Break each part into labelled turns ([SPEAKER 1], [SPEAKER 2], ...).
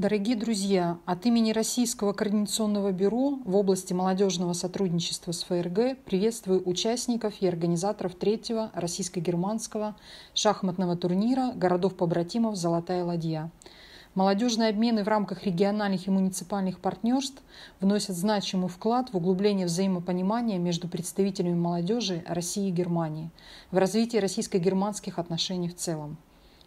[SPEAKER 1] Дорогие друзья, от имени Российского координационного бюро в области молодежного сотрудничества с ФРГ приветствую участников и организаторов третьего российско-германского шахматного турнира городов-побратимов «Золотая ладья». Молодежные обмены в рамках региональных и муниципальных партнерств вносят значимый вклад в углубление взаимопонимания между представителями молодежи России и Германии, в развитие российско-германских отношений в целом.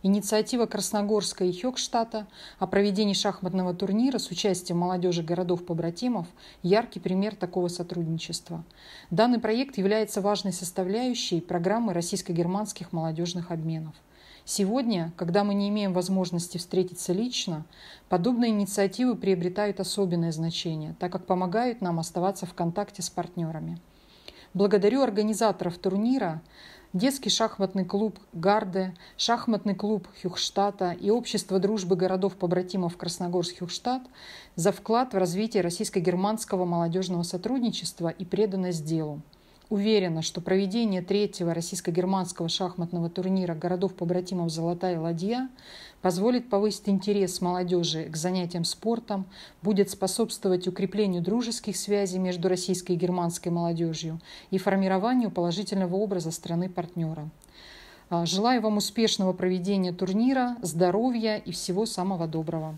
[SPEAKER 1] Инициатива Красногорска и Хёкштата о проведении шахматного турнира с участием молодежи городов-побратимов – яркий пример такого сотрудничества. Данный проект является важной составляющей программы российско-германских молодежных обменов. Сегодня, когда мы не имеем возможности встретиться лично, подобные инициативы приобретают особенное значение, так как помогают нам оставаться в контакте с партнерами – Благодарю организаторов турнира, детский шахматный клуб «Гарде», шахматный клуб Хюхштата и Общество дружбы городов-побратимов Красногорск-Хюхштат за вклад в развитие российско-германского молодежного сотрудничества и преданность делу уверена, что проведение третьего российско-германского шахматного турнира городов-побратимов «Золотая ладья» позволит повысить интерес молодежи к занятиям спортом, будет способствовать укреплению дружеских связей между российской и германской молодежью и формированию положительного образа страны-партнера. А, желаю вам успешного проведения турнира, здоровья и всего самого доброго.